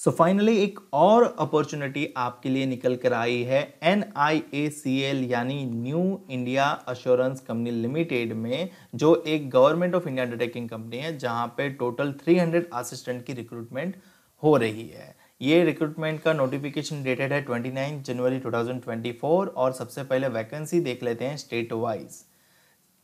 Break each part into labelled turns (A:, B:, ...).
A: सो so finally एक और opportunity आपके लिए निकल कर आई है N I A C L यानी new India assurance company limited में जो एक government of India undertaking company है जहां पे टोटल 300 असिस्टेंट की रिक्रूटमेंट हो रही है ये रिक्रूटमेंट का नोटिफिकेशन डेटेड है 29 जनवरी 2024 और सबसे पहले वैकेंसी देख लेते हैं स्टेट वाइज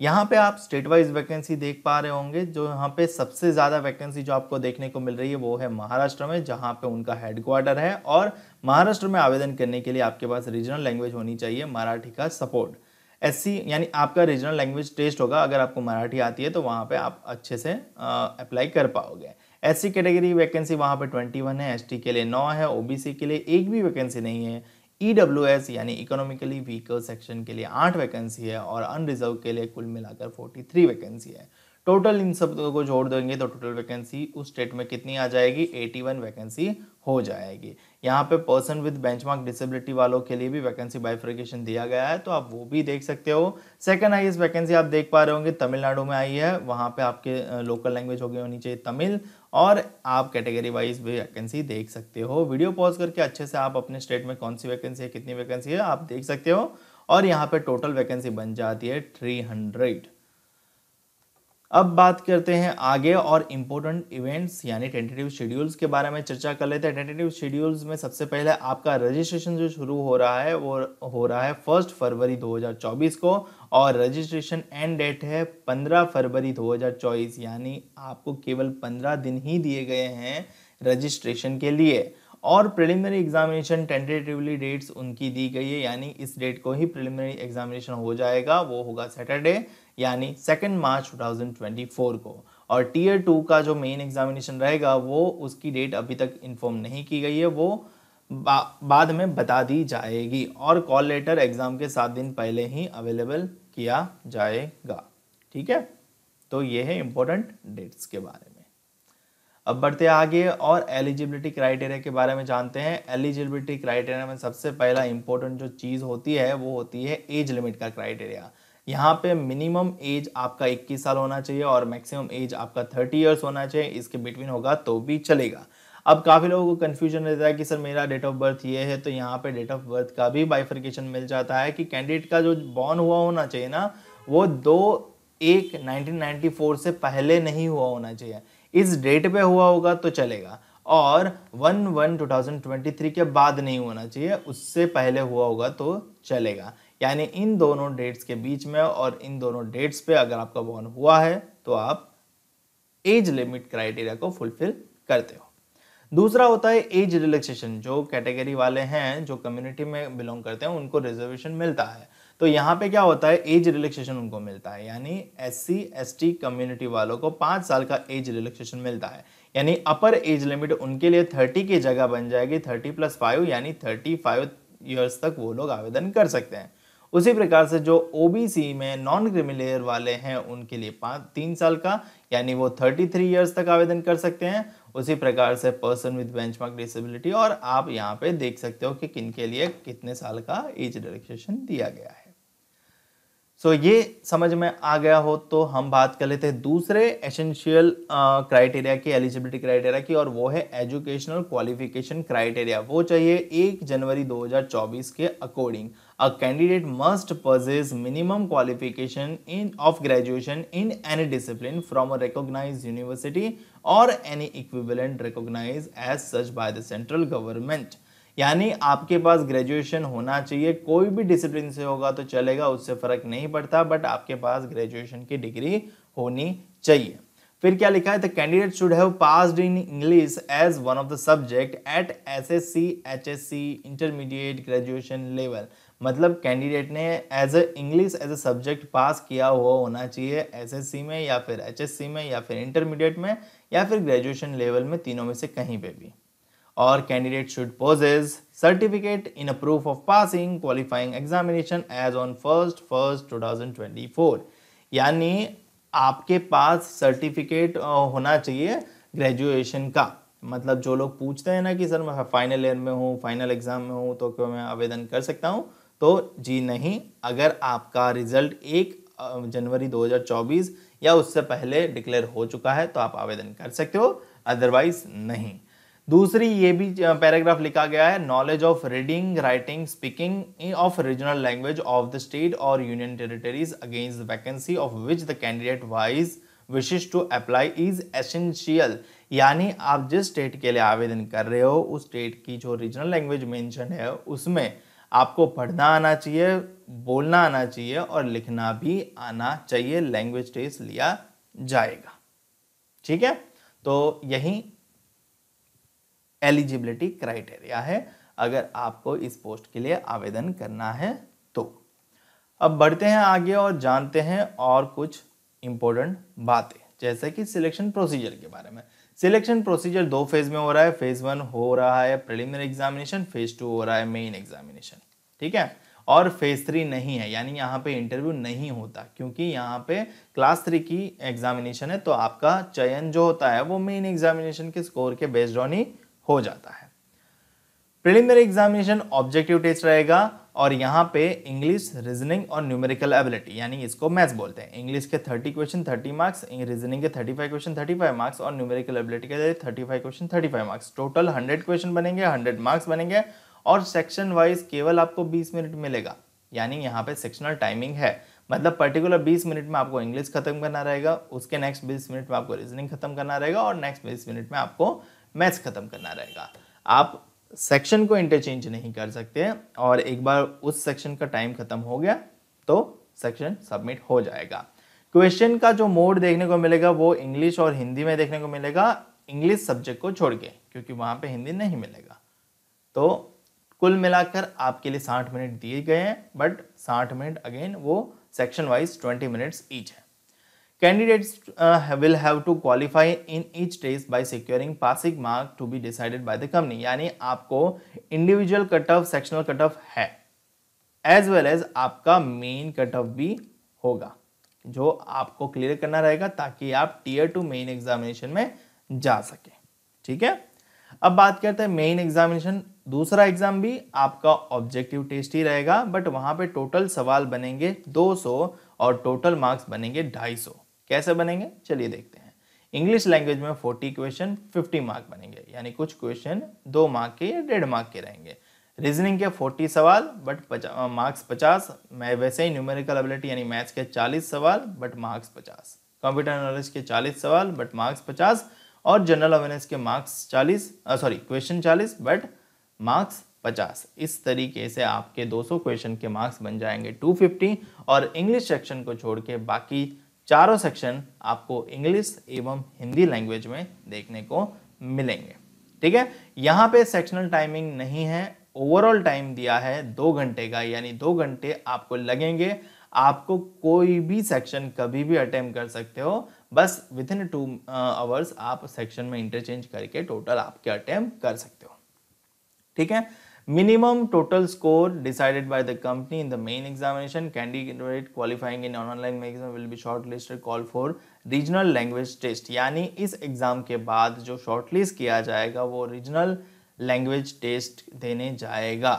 A: यहाँ पे आप स्टेट वाइज वैकेंसी देख पा रहे होंगे जो यहाँ पे सबसे ज़्यादा वैकेंसी जो आपको देखने को मिल रही है वो है महाराष्ट्र में जहाँ पे उनका हेडक्वार्टर है और महाराष्ट्र में आवेदन करने के लिए आपके पास रीजनल लैंग्वेज होनी चाहिए मराठी का सपोर्ट एस यानी आपका रीजनल लैंग्वेज टेस्ट होगा अगर आपको मराठी आती है तो वहाँ पे आप अच्छे से अप्लाई कर पाओगे एस कैटेगरी वैकेंसी वहाँ पर ट्वेंटी है एस के लिए नौ है ओ के लिए एक भी वैकेंसी नहीं है ई e यानी इकोनॉमिकली वीकर सेक्शन के लिए आठ वैकेंसी है और अनरिजर्व के लिए कुल मिलाकर फोर्टी थ्री वैकेंसी है टोटल इन सब को जोड़ देंगे तो टोटल वैकेंसी उस स्टेट में कितनी आ जाएगी एटी वन वैकेंसी हो जाएगी यहाँ पे पर्सन विद बेंचमार्क डिसेबिलिटी वालों के लिए भी वैकेंसी बाइफ्रिकेशन दिया गया है तो आप वो भी देख सकते हो सेकंड हाईएस्ट वैकेंसी आप देख पा रहे होंगे तमिलनाडु में आई है वहाँ पे आपके लोकल लैंग्वेज हो गई होनी चाहिए तमिल और आप कैटेगरी वाइज भी वैकेंसी देख सकते हो वीडियो पॉज करके अच्छे से आप अपने स्टेट में कौन सी वैकेंसी है कितनी वैकेंसी है आप देख सकते हो और यहाँ पे टोटल वैकेंसी बन जाती है थ्री हंड्रेड अब बात करते हैं आगे और इम्पोर्टेंट इवेंट्स यानी टेंटेटिव शेड्यूल्स के बारे में चर्चा कर लेते हैं टेंटेटिव शेड्यूल्स में सबसे पहले आपका रजिस्ट्रेशन जो शुरू हो रहा है वो हो रहा है फर्स्ट फरवरी 2024 को और रजिस्ट्रेशन एंड डेट है 15 फरवरी 2024 यानी आपको केवल 15 दिन ही दिए गए हैं रजिस्ट्रेशन के लिए और प्रिलिमिनरी एग्जामिनेशन टेंटेटिवली डेट्स उनकी दी गई है यानी इस डेट को ही प्रिलिमिनरी एग्जामिनेशन हो जाएगा वो होगा सैटरडे यानी सेकेंड मार्च 2024 को और टीयर टू का जो मेन एग्जामिनेशन रहेगा वो उसकी डेट अभी तक इन्फॉर्म नहीं की गई है वो बा, बाद में बता दी जाएगी और कॉल लेटर एग्ज़ाम के सात दिन पहले ही अवेलेबल किया जाएगा ठीक है तो ये है इम्पोर्टेंट डेट्स के बारे में अब बढ़ते आगे और एलिजिबिलिटी क्राइटेरिया के बारे में जानते हैं एलिजिबिलिटी क्राइटेरिया में सबसे पहला इंपॉर्टेंट जो चीज़ होती है वो होती है एज लिमिट का क्राइटेरिया यहाँ पे मिनिमम एज आपका 21 साल होना चाहिए और मैक्सिमम एज आपका 30 इयर्स होना चाहिए इसके बिटवीन होगा तो भी चलेगा अब काफ़ी लोगों को कन्फ्यूजन रहता है कि सर मेरा डेट ऑफ बर्थ ये है तो यहाँ पे डेट ऑफ बर्थ का भी बाइफर्केशन मिल जाता है कि कैंडिडेट का जो बॉर्न हुआ होना चाहिए ना वो दो एक नाइनटीन से पहले नहीं हुआ होना चाहिए इस डेट पर हुआ होगा तो चलेगा और one one two thousand twenty three के बाद नहीं होना चाहिए उससे पहले हुआ होगा तो चलेगा यानी इन दोनों डेट्स के बीच में और इन दोनों डेट्स पे अगर आपका बॉर्न हुआ है तो आप एज लिमिट क्राइटेरिया को फुलफिल करते हो दूसरा होता है एज रिलैक्सेशन जो कैटेगरी वाले हैं जो कम्युनिटी में बिलोंग करते हैं उनको रिजर्वेशन मिलता है तो यहाँ पे क्या होता है एज रिलैक्सेशन उनको मिलता है यानी S C S T community वालों को पाँच साल का एज रिलैक्सेशन मिलता है यानी अपर एज लिमिट उनके लिए थर्टी की जगह बन जाएगी थर्टी प्लस फाइव यानी थर्टी फाइव ईयर्स तक वो लोग आवेदन कर सकते हैं उसी प्रकार से जो ओबीसी में नॉन क्रिमिलेयर वाले हैं उनके लिए पाँच तीन साल का यानी वो थर्टी थ्री ईयर्स तक आवेदन कर सकते हैं उसी प्रकार से पर्सन विद बेंचमार्क डिसेबिलिटी और आप यहाँ पे देख सकते हो कि किन के लिए कितने साल का एज रिलेक्सेशन दिया गया है सो so, ये समझ में आ गया हो तो हम बात कर लेते हैं दूसरे एसेंशियल क्राइटेरिया की एलिजिबिलिटी क्राइटेरिया की और वो है एजुकेशनल क्वालिफिकेशन क्राइटेरिया वो चाहिए एक जनवरी 2024 के according a candidate must possess minimum qualification in of graduation in any discipline from a recognized university or any equivalent recognized as such by the central government यानी आपके पास ग्रेजुएशन होना चाहिए कोई भी डिसिप्लिन से होगा तो चलेगा उससे फ़र्क नहीं पड़ता बट आपके पास ग्रेजुएशन की डिग्री होनी चाहिए फिर क्या लिखा है the candidate should have passed in English as one of the subject at S S C H S C intermediate graduation level मतलब कैंडिडेट ने as a English as a subject pass किया हुआ होना चाहिए एसएससी में या फिर HSC में या फिर इंटरमीडिएट में या फिर ग्रेजुएशन लेवल में तीनों में से कहीं पे भी और candidate should possess certificate in a proof of passing qualifying examination as on first first two यानी आपके पास सर्टिफिकेट होना चाहिए ग्रेजुएशन का मतलब जो लोग पूछते हैं ना कि सर मैं फाइनल ईयर में हूँ फाइनल एग्ज़ाम में हूँ तो क्यों मैं आवेदन कर सकता हूँ तो जी नहीं अगर आपका रिजल्ट एक जनवरी 2024 या उससे पहले डिक्लेयर हो चुका है तो आप आवेदन कर सकते हो अदरवाइज नहीं दूसरी ये भी पैराग्राफ लिखा गया है knowledge of reading writing speaking of regional language of the state और union territories against the vacancy of which the candidate wise wishes to apply is essential यानी आप जिस स्टेट के लिए आवेदन कर रहे हो उस स्टेट की जो रीजनल लैंग्वेज मेंशन है उसमें आपको पढ़ना आना चाहिए बोलना आना चाहिए और लिखना भी आना चाहिए लैंग्वेज टेस्ट लिया जाएगा ठीक है तो यही एलिजिबिलिटी क्राइटेरिया है अगर आपको इस पोस्ट के लिए आवेदन करना है तो अब बढ़ते हैं आगे और जानते हैं और कुछ इंपॉर्टेंट बातें जैसे कि सिलेक्शन प्रोसीजर के बारे में सिलेक्शन प्रोसीजर दो फेज में हो रहा है फेज वन हो रहा है प्रिलिमिनरी एग्जामिनेशन फेज टू हो रहा है मेन एग्जामिनेशन ठीक है और फेज थ्री नहीं है यानी यहाँ पे इंटरव्यू नहीं होता क्योंकि यहाँ पे क्लास थ्री की एग्जामिनेशन है तो आपका चयन जो होता है वो मेन एग्जामिनेशन के स्कोर के बेस्ड ऑन ही हो जाता है प्रिलिमिनरी एग्जामिनेशन ऑब्जेक्टिव टेस्ट रहेगा और यहाँ पे इंग्लिश रीजनिंग और न्यूमेरिकल एबिलिटी यानी इसको मैथ्स बोलते हैं इंग्लिश के thirty question thirty marks reasoning के thirty five question thirty five marks और न्यूमेरिकल एबिलिटी के thirty five question thirty five marks total hundred question बनेंगे हंड्रेड मार्क्स बनेंगे और सेक्शन वाइज केवल आपको बीस मिनट मिलेगा यानी यहाँ पे सेक्शनल टाइमिंग है मतलब पर्टिकुलर 20 मिनट में आपको इंग्लिश खत्म करना रहेगा उसके नेक्स्ट 20 मिनट में आपको रीजनिंग खत्म करना रहेगा और नेक्स्ट 20 मिनट में आपको मैथ्स खत्म करना रहेगा आप सेक्शन को इंटरचेंज नहीं कर सकते और एक बार उस सेक्शन का टाइम खत्म हो गया तो सेक्शन सबमिट हो जाएगा क्वेश्चन का जो मोड देखने को मिलेगा वो इंग्लिश और हिंदी में देखने को मिलेगा इंग्लिश सब्जेक्ट को छोड़ के क्योंकि वहाँ पे हिंदी नहीं मिलेगा तो कुल मिलाकर आपके लिए साठ मिनट दिए गए हैं बट साठ मिनट अगेन वो section wise twenty minutes each है candidates will have to qualify in each each test securing passing mark to be decided decided the company यानी आपको individual cut off sectional cut off है as well as आपका main cut off भी होगा जो आपको clear करना रहेगा ताकि आप टीयर टू मेन एग्जामिनेशन में जा सके ठीक है अब बात करते हैं मेन एग्जामिनेशन दूसरा एग्जाम भी आपका ऑब्जेक्टिव टेस्ट ही रहेगा बट वहां पे टोटल सवाल बनेंगे 200 और टोटल मार्क्स बनेंगे 250 कैसे बनेंगे चलिए देखते हैं इंग्लिश लैंग्वेज में 40 क्वेश्चन 50 मार्क बनेंगे यानी कुछ क्वेश्चन दो मार्क के या डेढ़ मार्क के रहेंगे रीजनिंग के 40 सवाल बट मार्क्स 50 मैं वैसे ही न्यूमेरिकल एबिलिटी यानी मैथ्स के 40 सवाल बट मार्क्स 50 कंप्यूटर नॉलेज के 40 सवाल बट मार्क्स 50 और जनरल अवेयरनेस के marks 40 sorry question 40 but marks 50 इस तरीके से आपके 200 क्वेश्चन के मार्क्स बन जाएंगे 250 और इंग्लिश सेक्शन को छोड़ के बाकी चारों सेक्शन आपको इंग्लिश एवं हिंदी लैंग्वेज में देखने को मिलेंगे ठीक है यहाँ पे सेक्शनल टाइमिंग नहीं है ओवरऑल टाइम दिया है दो घंटे का यानी दो घंटे आपको लगेंगे आपको कोई भी सेक्शन कभी भी अटेम्प कर सकते हो बस विद इन टू आवर्स आप सेक्शन में इंटरचेंज करके टोटल आपके अटेम्प कर सकते हो ठीक है Minimum total score decided by the company in the main examination candidate qualifying in online will will short shortlisted call for regional language test यानी इस एग्ज़ाम के बाद जो शॉर्ट लिस्ट किया जाएगा वो रीजनल लैंग्वेज टेस्ट देने जाएगा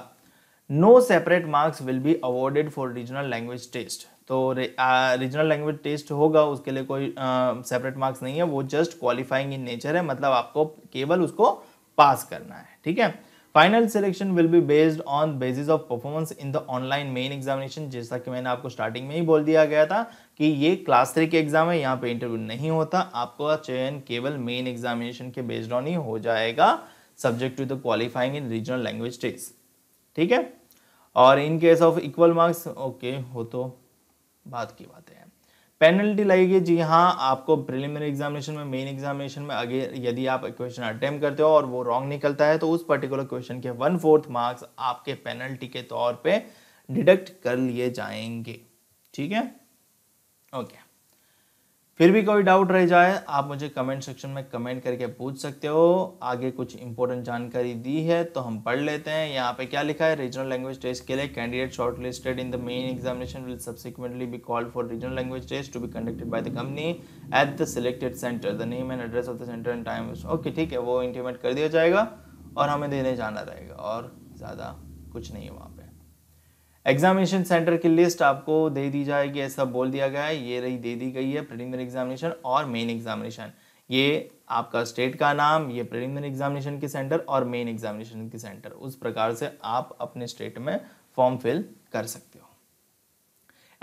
A: no separate marks will be awarded for regional language test तो रीजनल लैंग्वेज टेस्ट होगा उसके लिए कोई सेपरेट uh, मार्क्स नहीं है वो जस्ट क्वालिफाइंग इन नेचर है मतलब आपको केवल उसको पास करना है ठीक है final selection will be based on basis of performance in the online main examination जैसा कि मैंने आपको स्टार्टिंग में ही बोल दिया गया था कि ये क्लास थ्री के एग्जाम है यहाँ पे इंटरव्यू नहीं होता आपका चयन केवल मेन एग्जामिनेशन के बेस्ड ऑन ही हो जाएगा subject to the qualifying in regional language test ठीक है और in case of equal marks okay हो तो बात की बातें हैं पेनल्टी लगेगी जी हाँ आपको प्रिलिमिनरी एग्जामिनेशन में मेन एग्जामिनेशन में अगर यदि आप क्वेश्चन अटेम्प्ट करते हो और वो रॉन्ग निकलता है तो उस पर्टिकुलर क्वेश्चन के वन फोर्थ मार्क्स आपके पेनल्टी के तौर पे डिडक्ट कर लिए जाएंगे ठीक है ओके फिर भी कोई डाउट रह जाए आप मुझे कमेंट सेक्शन में कमेंट करके पूछ सकते हो आगे कुछ इंपॉर्टेंट जानकारी दी है तो हम पढ़ लेते हैं यहाँ पे क्या लिखा है रीजनल लैंग्वेज टेस्ट के लिए candidate shortlisted in the main examination will subsequently be called for regional language test to be conducted by the company at the selected centre the name and address of the centre and time okay ठीक है वो intimate कर दिया जाएगा और हमें देने जाना रहेगा और ज़्यादा कुछ नहीं हुआ एग्जामिनेशन सेंटर की लिस्ट आपको दे दी जाएगी ऐसा बोल दिया गया है ये रही दे दी गई है प्रिलिमिनरी एग्जामिनेशन और मेन एग्जामिनेशन ये आपका स्टेट का नाम ये प्रिलिमिनरी एग्जामिनेशन की सेंटर और मेन एग्जामिनेशन के सेंटर उस प्रकार से आप अपने स्टेट में फॉर्म फिल कर सकते हो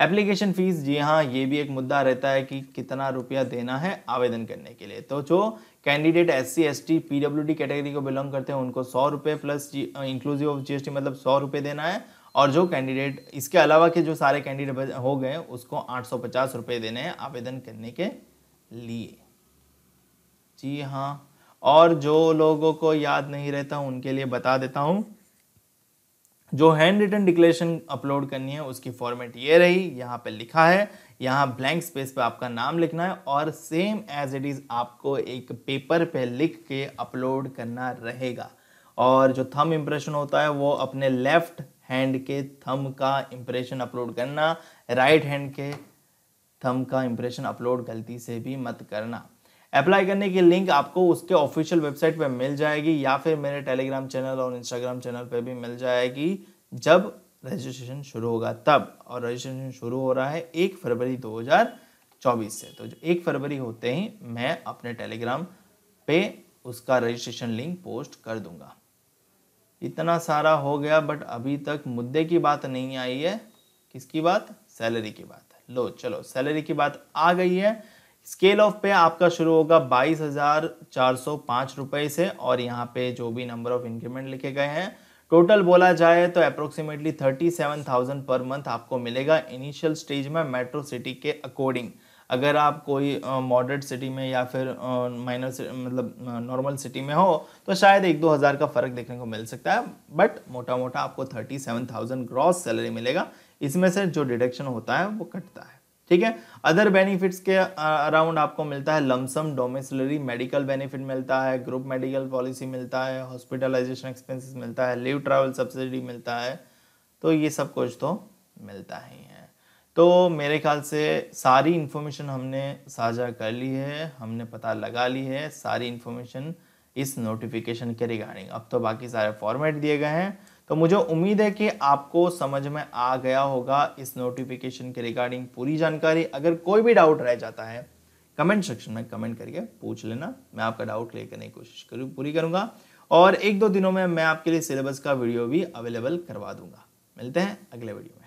A: एप्लीकेशन फीस जी हाँ ये भी एक मुद्दा रहता है कि कितना रुपया देना है आवेदन करने के लिए तो जो candidate S C S T P W D category को बिलोंग करते हैं उनको सौ रुपये plus inclusive of G S T मतलब सौ रुपये देना है और जो कैंडिडेट इसके अलावा के जो सारे कैंडिडेट हो गए उसको आठ सौ पचास देने हैं आवेदन करने के लिए जी हाँ और जो लोगों को याद नहीं रहता उनके लिए बता देता हूँ जो हैंड रिटर्न डिक्लेरेशन अपलोड करनी है उसकी फॉर्मेट ये रही यहाँ पे लिखा है यहाँ ब्लैंक स्पेस पे आपका नाम लिखना है और सेम एज इट इज़ आपको एक पेपर पे लिख के अपलोड करना रहेगा और जो थम इम्प्रेशन होता है वो अपने लेफ्ट हैंड के थम का इम्प्रेशन अपलोड करना राइट हैंड के थम का इम्प्रेशन अपलोड गलती से भी मत करना अप्लाई करने की लिंक आपको उसके ऑफिशियल वेबसाइट पे मिल जाएगी या फिर मेरे टेलीग्राम चैनल और इंस्टाग्राम चैनल पे भी मिल जाएगी जब रजिस्ट्रेशन शुरू होगा तब और रजिस्ट्रेशन शुरू हो रहा है एक फरवरी 2024 से तो जो एक फरवरी होते ही मैं अपने टेलीग्राम पे उसका रजिस्ट्रेशन लिंक पोस्ट कर दूंगा इतना सारा हो गया बट अभी तक मुद्दे की बात नहीं आई है किसकी बात सैलरी की बात लो चलो सैलरी की बात आ गई है स्केल ऑफ पे आपका शुरू होगा बाईस हजार चार सौ पाँच रुपये से और यहाँ पे जो भी नंबर ऑफ इंक्रीमेंट लिखे गए हैं टोटल बोला जाए तो approximately thirty seven thousand per month आपको मिलेगा इनिशियल स्टेज में मेट्रो सिटी के अकॉर्डिंग अगर आप कोई मॉडरेट सिटी में या फिर माइनर मतलब नॉर्मल सिटी में हो तो शायद एक दो हज़ार का फ़र्क देखने को मिल सकता है बट मोटा मोटा आपको thirty seven thousand gross salary मिलेगा इसमें से जो डिडक्शन होता है वो कटता है ठीक है अदर बेनिफिट्स के अराउंड आपको मिलता है लमसम डोमेसलरी मेडिकल बेनिफिट मिलता है ग्रुप मेडिकल पॉलिसी मिलता है हॉस्पिटलाइजेशन एक्सपेंसिस मिलता है लीव ट्रैवल सब्सिडी मिलता है तो ये सब कुछ तो मिलता ही है तो मेरे ख्याल से सारी इन्फॉर्मेशन हमने साझा कर ली है हमने पता लगा ली है सारी इन्फॉर्मेशन इस नोटिफिकेशन के रिगार्डिंग अब तो बाकी सारे फॉर्मेट दिए गए हैं तो मुझे उम्मीद है कि आपको समझ में आ गया होगा इस नोटिफिकेशन के रिगार्डिंग पूरी जानकारी अगर कोई भी डाउट रह जाता है कमेंट सेक्शन में कमेंट करके पूछ लेना मैं आपका डाउट क्लियर करने की कोशिश करूँ पूरी करूँगा और एक दो दिनों में मैं आपके लिए सिलेबस का वीडियो भी अवेलेबल करवा दूंगा मिलते हैं अगले वीडियो में